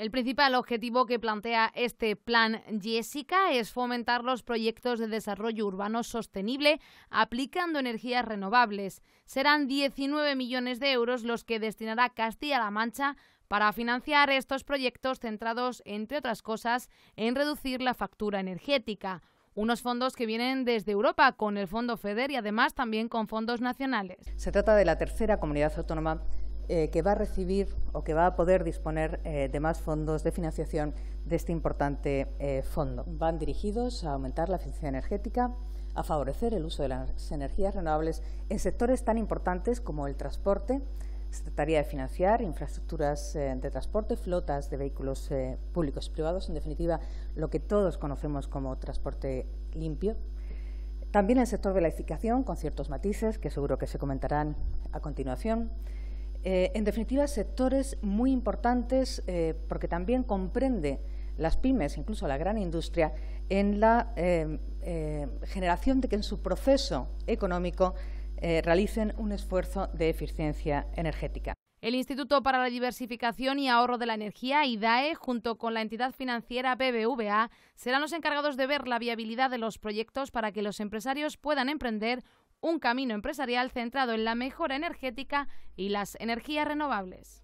El principal objetivo que plantea este plan Jessica es fomentar los proyectos de desarrollo urbano sostenible aplicando energías renovables. Serán 19 millones de euros los que destinará Castilla-La Mancha para financiar estos proyectos centrados, entre otras cosas, en reducir la factura energética unos fondos que vienen desde Europa con el Fondo FEDER y además también con fondos nacionales. Se trata de la tercera comunidad autónoma eh, que va a recibir o que va a poder disponer eh, de más fondos de financiación de este importante eh, fondo. Van dirigidos a aumentar la eficiencia energética, a favorecer el uso de las energías renovables en sectores tan importantes como el transporte, se trataría de financiar infraestructuras de transporte, flotas de vehículos públicos y privados, en definitiva, lo que todos conocemos como transporte limpio, también el sector de la edificación, con ciertos matices que seguro que se comentarán a continuación. Eh, en definitiva, sectores muy importantes eh, porque también comprende las pymes, incluso la gran industria, en la eh, generación de que en su proceso económico realicen un esfuerzo de eficiencia energética. El Instituto para la Diversificación y Ahorro de la Energía, IDAE, junto con la entidad financiera BBVA, serán los encargados de ver la viabilidad de los proyectos para que los empresarios puedan emprender un camino empresarial centrado en la mejora energética y las energías renovables.